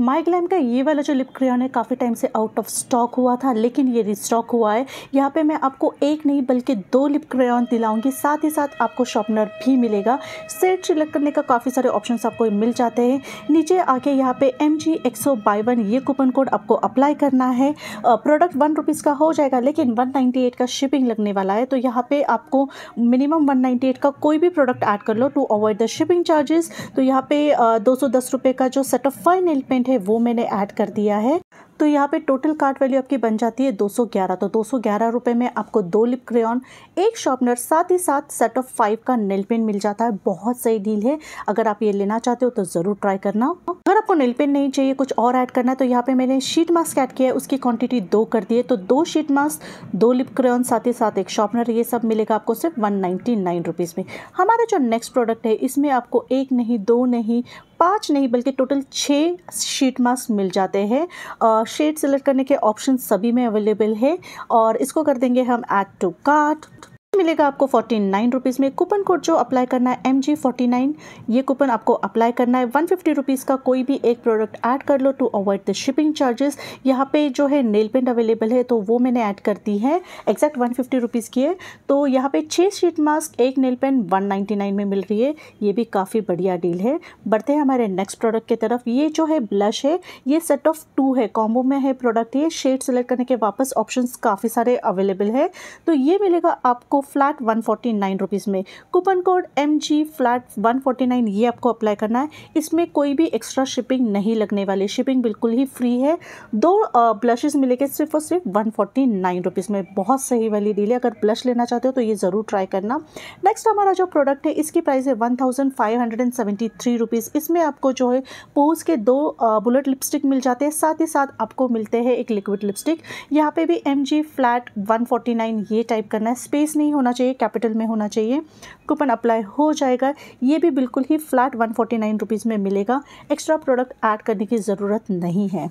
MyGlamm का ये वाला जो लिप क्रियान है काफ़ी टाइम से आउट ऑफ स्टॉक हुआ था लेकिन ये रिस्टॉक हुआ है यहाँ पे मैं आपको एक नहीं बल्कि दो लिप क्रियान दिलाऊंगी साथ ही साथ आपको शॉपनर भी मिलेगा सेट सिलेक्ट करने का काफ़ी सारे ऑप्शन आपको मिल जाते हैं नीचे आके यहाँ पे एम जी ये कूपन कोड आपको अप्लाई करना है प्रोडक्ट वन रुपीज़ का हो जाएगा लेकिन वन का शिपिंग लगने वाला है तो यहाँ पर आपको मिनिमम वन का कोई भी प्रोडक्ट ऐड कर लो to avoid the shipping charges तो यहाँ पे दो सौ का जो set of fine nail paint point है वो मैंने ऐड कर दिया है तो यहाँ पे टोटल कार्ट वैल्यू आपकी बन जाती है 211 तो 211 रुपए में आपको दो लिप क्रेन एक शॉर्पनर साथ ही साथ सेट ऑफ फाइव का नेल पेन मिल जाता है बहुत सही डील है अगर आप ये लेना चाहते हो तो ज़रूर ट्राई करना अगर आपको नील पेन नहीं चाहिए कुछ और ऐड करना है तो यहाँ पे मैंने शीट मास्क ऐड किया है उसकी क्वांटिटी दो कर दी है तो दो शीट मास्क दो लिप क्रेन साथ ही साथ एक शॉर्पनर ये सब मिलेगा आपको सिर्फ वन नाइन्टी नाइन रुपीज़ में हमारा जो नेक्स्ट प्रोडक्ट है इसमें आपको एक नहीं दो नहीं पाँच नहीं बल्कि टोटल छः शीट मास्क मिल जाते हैं शेड सेलेक्ट करने के ऑप्शन सभी में अवेलेबल है और इसको कर देंगे हम ऐड टू कार्ट मिलेगा आपको फोर्टी नाइन रुपीज़ में कूपन कोड जो अप्लाई करना है एम जी फोर्टी नाइन ये कूपन आपको अप्लाई करना है वन फिफ्टी रुपीज़ का कोई भी एक प्रोडक्ट ऐड कर लो to avoid the shipping charges यहाँ पे जो है नेल पेंट अवेलेबल है तो वो मैंने ऐड कर दी है एक्जैक्ट वन फिफ्टी रुपीज़ की है तो यहाँ पे छः शीट मास्क एक nail pen one ninety nine में मिल रही है ये भी काफ़ी बढ़िया डील है बढ़ते हैं हमारे नेक्स्ट प्रोडक्ट की तरफ ये जो है ब्लश है ये सेट ऑफ टू है कॉम्बो में है प्रोडक्ट ये शेड सेलेक्ट करने के वापस ऑप्शन काफ़ी सारे अवेलेबल है तो ये मिलेगा आपको flat one forty nine rupees में coupon code M G flat one forty nine ये आपको अप्लाई करना है इसमें कोई भी एक्स्ट्रा शिपिंग नहीं लगने वाली शिपिंग बिल्कुल ही फ्री है दो ब्लशेज़ मिलेंगे सिर्फ और सिर्फ वन फोर्टी नाइन रुपीज़ में बहुत सही वाली डील है अगर ब्लश लेना चाहते हो तो ये ज़रूर ट्राई करना नेक्स्ट हमारा जो प्रोडक्ट है इसकी प्राइस है one thousand five hundred and seventy three rupees इसमें आपको जो है पोज के दो बुलेट लिपस्टिक मिल जाते हैं साथ ही साथ आपको मिलते हैं एक लिक्विड लिपस्टिक यहाँ पे भी M G flat one forty nine ये टाइप करना है स्पेस नहीं होना चाहिए कैपिटल में होना चाहिए कूपन अप्लाई हो जाएगा ये भी बिल्कुल ही flat one forty nine rupees में मिलेगा एक्स्ट्रा प्रोडक्ट ऐड करने की ज़रूरत नहीं है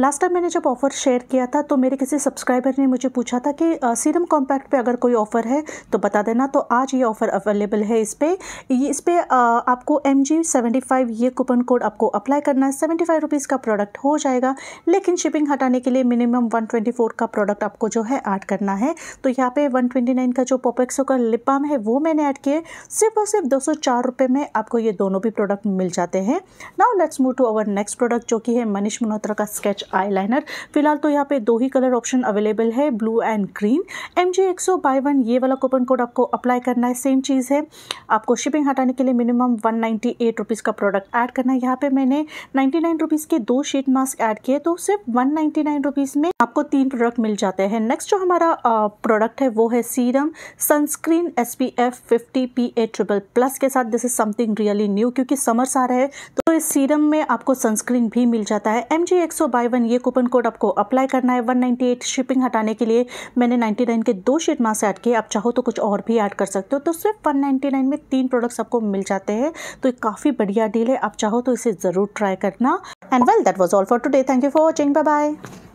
लास्ट टाइम मैंने जब ऑफ़र शेयर किया था तो मेरे किसी सब्सक्राइबर ने मुझे पूछा था कि सीरम कॉम्पैक्ट पे अगर कोई ऑफ़र है तो बता देना तो आज ये ऑफ़र अवेलेबल है इस पर इस पर आपको एम जी सेवेंटी फाइव ये कूपन कोड आपको अप्लाई करना है सेवेंटी फाइव रुपीज़ का प्रोडक्ट हो जाएगा लेकिन शिपिंग हटाने के लिए मिनिमम वन ट्वेंटी फोर का प्रोडक्ट आपको जो है ऐड करना है तो यहाँ पर वन ट्वेंटी नाइन का जो पोपेक्सो का लिप बाम है वो मैंने ऐड किए सिर्फ और सिर्फ दो सौ चार रुपये में आपको ये दोनों भी प्रोडक्ट मिल जाते हैं now let's move to our next product जो कि है मनीष मल्होत्रा का स्केच आईलाइनर फिलहाल तो यहाँ पे दो ही कलर ऑप्शन अवेलेबल है blue and green M G exo buy one ये वाला कूपन कोड आपको अप्लाई करना है सेम चीज़ है आपको शिपिंग हटाने के लिए minimum one ninety eight rupees का प्रोडक्ट ऐड करना है यहाँ पे मैंने नाइन्टी नाइन रुपीज़ के दो शीट मास्क ऐड किए तो सिर्फ वन नाइन्टी नाइन रुपीज़ में आपको तीन प्रोडक्ट मिल जाते हैं नेक्स्ट जो हमारा प्रोडक्ट है वो है serum sunscreen S P F fifty P A triple plus के साथ this is something really new क्योंकि समर्स आ रहे हैं तो इस सीरम में आपको सनस्क्रीन भी मिल जाता है M G exo buy buy one ये कूपन कोड आपको अप्लाई करना है 198 शिपिंग हटाने के लिए मैंने 99 के दो शीट मास्क ऐड किए आप चाहो तो कुछ और भी ऐड कर सकते हो तो सिर्फ 199 में तीन प्रोडक्ट्स आपको मिल जाते हैं तो काफ़ी बढ़िया डील है आप चाहो तो इसे ज़रूर ट्राई करना and well that was all for today thank you for watching bye bye